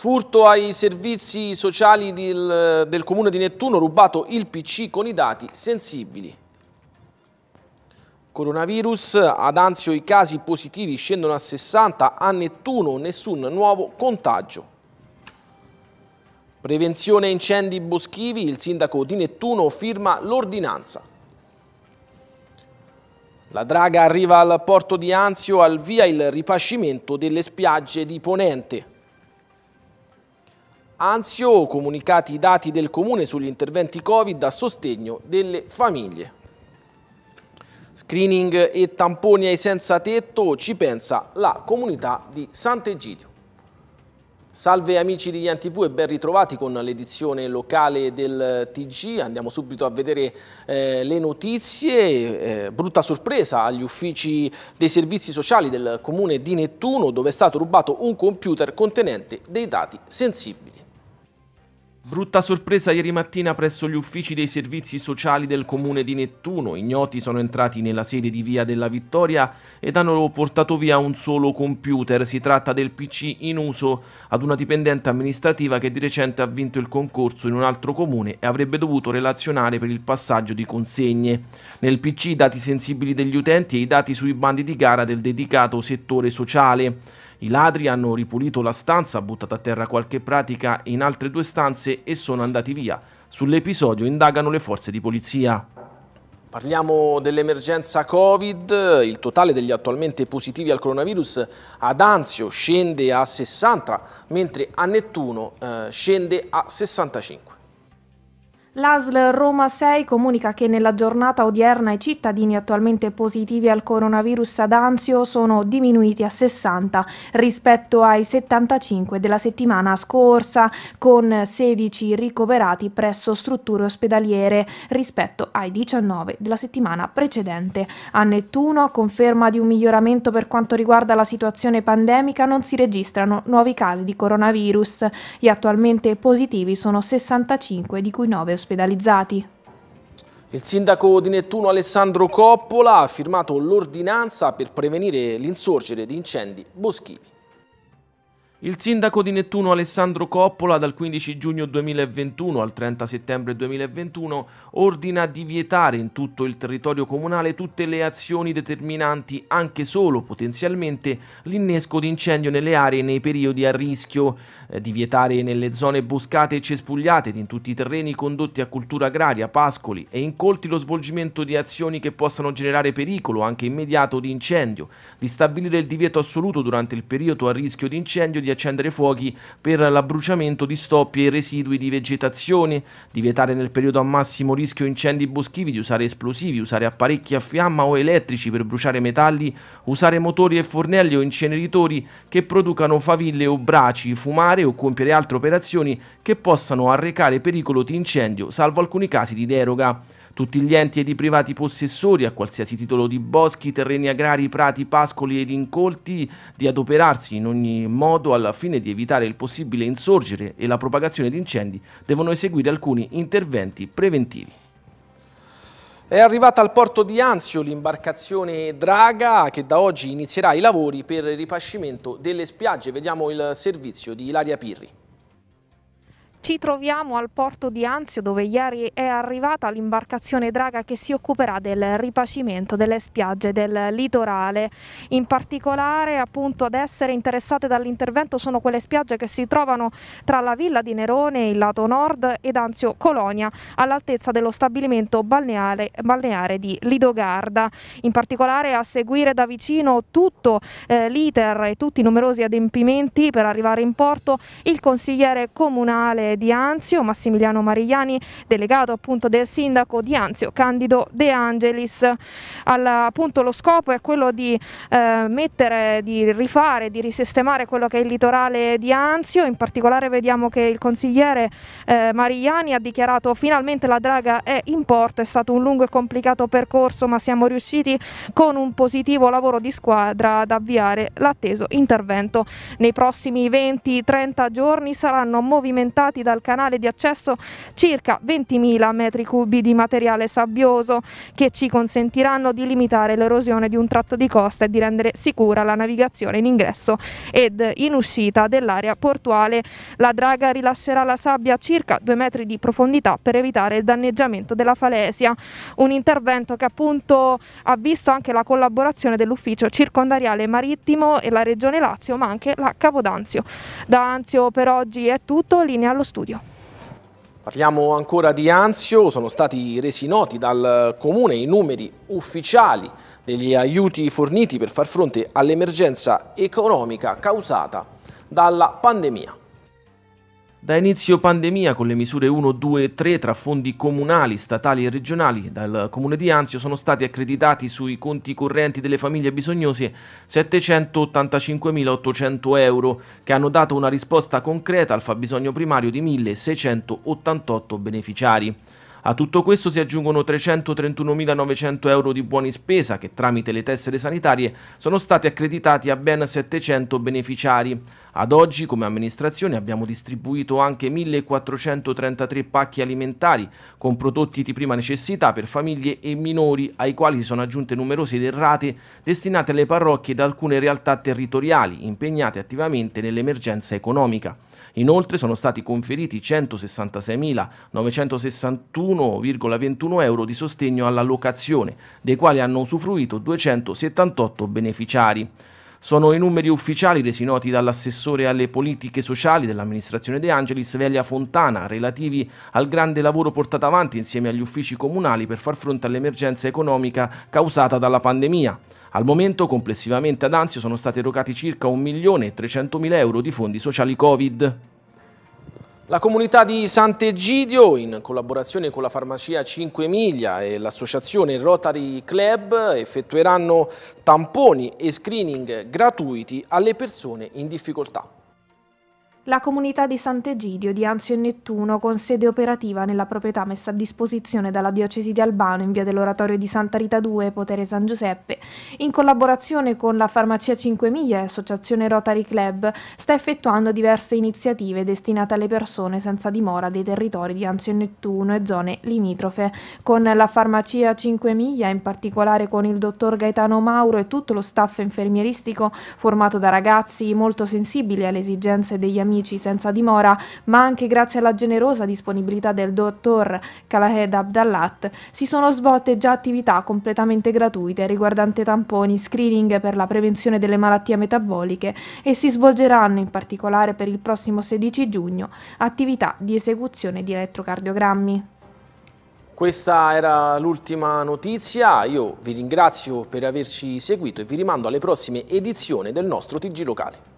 Furto ai servizi sociali del, del, comune di Nettuno, rubato il PC con i dati sensibili. Coronavirus, ad Anzio i casi positivi scendono a 60, a Nettuno nessun nuovo contagio. Prevenzione incendi boschivi, il sindaco di Nettuno firma l'ordinanza. La draga arriva al porto di Anzio al via il ripascimento delle spiagge di Ponente. Anzio, comunicati i dati del Comune sugli interventi Covid a sostegno delle famiglie. Screening e tamponi ai senza tetto ci pensa la comunità di Sant'Egidio. Salve amici di TV e ben ritrovati con l'edizione locale del TG. Andiamo subito a vedere eh, le notizie. Eh, brutta sorpresa agli uffici dei servizi sociali del comune di Nettuno dove è stato rubato un computer contenente dei dati sensibili. Brutta sorpresa ieri mattina presso gli uffici dei servizi sociali del comune di Nettuno. Ignoti sono entrati nella sede di Via della Vittoria ed hanno portato via un solo computer. Si tratta del PC in uso ad una dipendente amministrativa che di recente ha vinto il concorso in un altro comune e avrebbe dovuto relazionare per il passaggio di consegne. Nel PC i dati sensibili degli utenti e i dati sui bandi di gara del dedicato settore sociale. I ladri hanno ripulito la stanza, buttato a terra qualche pratica in altre due stanze e sono andati via. Sull'episodio indagano le forze di polizia. Parliamo dell'emergenza Covid, il totale degli attualmente positivi al coronavirus ad Anzio scende a 60, mentre a Nettuno eh, scende a 65. L'ASL Roma 6 comunica che nella giornata odierna i cittadini attualmente positivi al coronavirus ad Anzio sono diminuiti a 60 rispetto ai 75 della settimana scorsa, con 16 ricoverati presso strutture ospedaliere rispetto ai 19 della settimana precedente. A Nettuno, conferma di un miglioramento per quanto riguarda la situazione pandemica, non si registrano nuovi casi di coronavirus. Gli attualmente positivi sono 65, di cui 9 ospedalizzati. Il sindaco di Nettuno Alessandro Coppola ha firmato l'ordinanza per prevenire l'insorgere di incendi boschivi. Il sindaco di Nettuno Alessandro Coppola dal 15 giugno 2021 al 30 settembre 2021 ordina di vietare in tutto il territorio comunale tutte le azioni determinanti anche solo potenzialmente l'innesco di incendio nelle aree nei periodi a rischio, eh, di vietare nelle zone boscate e cespugliate ed in tutti i terreni condotti a cultura agraria, pascoli e incolti lo svolgimento di azioni che possano generare pericolo anche immediato di incendio, di stabilire il divieto assoluto durante il periodo a rischio di incendio di di accendere fuochi per l'abbruciamento di stoppie e residui di vegetazione, di vietare nel periodo a massimo rischio incendi boschivi, di usare esplosivi, usare apparecchi a fiamma o elettrici per bruciare metalli, usare motori e fornelli o inceneritori che producano faville o braci, fumare o compiere altre operazioni che possano arrecare pericolo di incendio, salvo alcuni casi di deroga. Tutti gli enti ed i privati possessori a qualsiasi titolo di boschi, terreni agrari, prati, pascoli ed incolti di adoperarsi in ogni modo al fine di evitare il possibile insorgere e la propagazione di incendi devono eseguire alcuni interventi preventivi. È arrivata al porto di Anzio l'imbarcazione Draga che da oggi inizierà i lavori per il ripascimento delle spiagge. Vediamo il servizio di Ilaria Pirri. Ci troviamo al porto di Anzio dove ieri è arrivata l'imbarcazione Draga che si occuperà del ripacimento delle spiagge del litorale. In particolare appunto ad essere interessate dall'intervento sono quelle spiagge che si trovano tra la villa di Nerone, il lato nord ed Anzio Colonia all'altezza dello stabilimento balneare, balneare, di Lidogarda. In particolare a seguire da vicino tutto eh, l'iter e tutti i numerosi adempimenti per arrivare in porto il consigliere comunale di Anzio, Massimiliano Marigliani, delegato appunto del sindaco di Anzio, Candido De Angelis. Alla, appunto lo scopo è quello di eh, mettere, di rifare, di risistemare quello che è il litorale di Anzio, in particolare vediamo che il consigliere eh, Marigliani ha dichiarato finalmente la draga è in porto, è stato un lungo e complicato percorso ma siamo riusciti con un positivo lavoro di squadra ad avviare l'atteso intervento. Nei prossimi 20-30 giorni saranno movimentati sfilati dal canale di accesso circa 20.000 metri cubi di materiale sabbioso che ci consentiranno di limitare l'erosione di un tratto di costa e di rendere sicura la navigazione in ingresso ed in uscita dell'area portuale. La draga rilascerà la sabbia a circa 2 metri di profondità per evitare il danneggiamento della falesia, un intervento che appunto ha visto anche la collaborazione dell'ufficio circondariale marittimo e la regione Lazio ma anche la Capodanzio. Da Anzio per oggi è tutto, linea allo studio. Parliamo ancora di Anzio, sono stati resi noti dal Comune i numeri ufficiali degli aiuti forniti per far fronte all'emergenza economica causata dalla pandemia. Da inizio pandemia, con le misure 1, 2 e 3 tra fondi comunali, statali e regionali, dal comune di Anzio sono stati accreditati sui conti correnti delle famiglie bisognose 785.800 euro, che hanno dato una risposta concreta al fabbisogno primario di 1.688 beneficiari. A tutto questo si aggiungono 331.900 euro di buoni spesa che tramite le tessere sanitarie sono stati accreditati a ben 700 beneficiari. Ad oggi come amministrazione abbiamo distribuito anche 1433 pacchi alimentari con prodotti di prima necessità per famiglie e minori ai quali si sono aggiunte numerose derrate destinate alle parrocchie da alcune realtà territoriali impegnate attivamente nell'emergenza economica. Inoltre sono stati conferiti 166.961,21 euro di sostegno alla locazione, dei quali hanno usufruito 278 beneficiari. Sono i numeri ufficiali resi noti dall'assessore alle politiche sociali dell'amministrazione De Angelis Velia Fontana relativi al grande lavoro portato avanti insieme agli uffici comunali per far fronte all'emergenza economica causata dalla pandemia. Al momento complessivamente ad Anzio sono stati erogati circa 1.300.000 euro di fondi sociali Covid. La comunità di Sant'Egidio, in collaborazione con la farmacia 5 Miglia e l'associazione Rotary Club, effettueranno tamponi e screening gratuiti alle persone in difficoltà la comunità di Sant'Egidio di Anzio e Nettuno, con sede operativa nella proprietà messa a disposizione dalla Diocesi di Albano in via dell'Oratorio di Santa Rita II, Potere San Giuseppe, in collaborazione con la Farmacia 5 Miglia e Associazione Rotary Club, sta effettuando diverse iniziative destinate alle persone senza dimora dei territori di Anzio e Nettuno e zone limitrofe. Con la Farmacia 5 Miglia, in particolare con il dottor Gaetano Mauro e tutto lo staff infermieristico formato da ragazzi molto sensibili alle esigenze degli amici amici senza dimora, ma anche grazie alla generosa disponibilità del dottor Kalahed Abdallat, si sono svolte già attività completamente gratuite riguardante tamponi, screening per la prevenzione delle malattie metaboliche e si svolgeranno in particolare per il prossimo 16 giugno attività di esecuzione di elettrocardiogrammi. Questa era l'ultima notizia, io vi ringrazio per averci seguito e vi rimando alle prossime edizioni del nostro TG Locale.